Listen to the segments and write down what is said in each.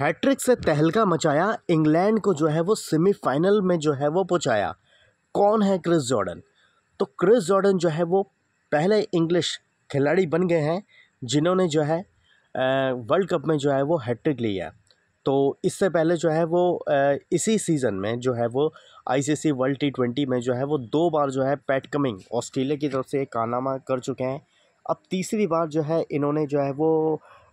hat trick से तहलका मचाया इंग्लैंड को जो है वो सेमीफाइनल में जो है वो पहुंचाया कौन है क्रिस जॉर्डन तो क्रिस जॉर्डन जो है वो पहले इंग्लिश खिलाड़ी बन गए हैं जिन्होंने जो है वर्ल्ड कप में जो है वो हैट्रिक लिया तो इससे पहले जो है वो इसी सीज़न में जो है वो आईसीसी वर्ल्ड टी ट्वेंटी में जो है वो दो बार जो है पैट कमिंग ऑस्ट्रेलिया की तरफ से कारनामा कर चुके हैं अब तीसरी बार जो है इन्होंने जो है वो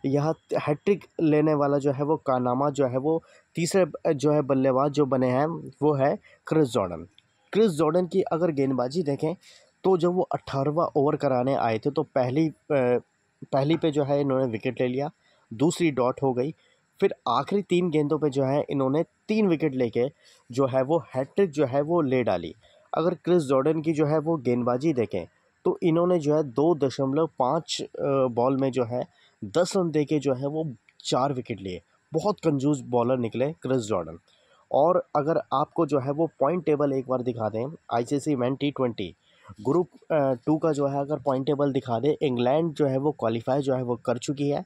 यह हैट्रिक लेने वाला जो है वो कारनामा जो है वो तीसरे जो है बल्लेबाज जो बने हैं वो है क्रिस जॉर्डन क्रिस जॉर्डन की अगर गेंदबाजी देखें तो जब वो अट्ठारहवा ओवर कराने आए थे तो पहली पहली पे जो है इन्होंने विकेट ले लिया दूसरी डॉट हो गई फिर आखिरी तीन गेंदों पे जो है इन्होंने तीन विकेट लेके जो है वो हैट्रिक जो है वो ले डाली अगर क्रिस जॉर्डन की जो है वो गेंदबाजी देखें तो इन्होंने जो है दो दशमलव पाँच बॉल में जो है दस रन दे के जो है वो चार विकेट लिए बहुत कंजूज बॉलर निकले क्रिस जॉर्डन और अगर आपको जो है वो पॉइंट टेबल एक बार दिखा दें I C event T twenty group two का जो है अगर पॉइंट टेबल दिखा दें इंग्लैंड जो है वो क्वालिफाई जो है वो कर चुकी है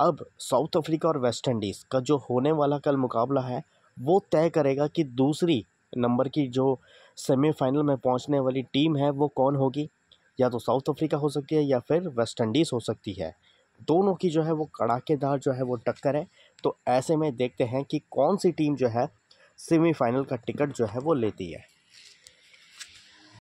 अब साउथ अफ्रीका और वेस्ट इंडीज़ का जो होने वाला कल मुकाबला है वो तय करेगा कि दूसरी नंबर की जो सेमीफाइनल में पहुंचने वाली टीम है वो कौन होगी या तो साउथ अफ्रीका हो सकती है या फिर वेस्ट इंडीज़ हो सकती है दोनों की जो है वो कड़ाकेदार जो है वो टक्कर है तो ऐसे में देखते हैं कि कौन सी टीम जो है सेमीफाइनल का टिकट जो है वो लेती है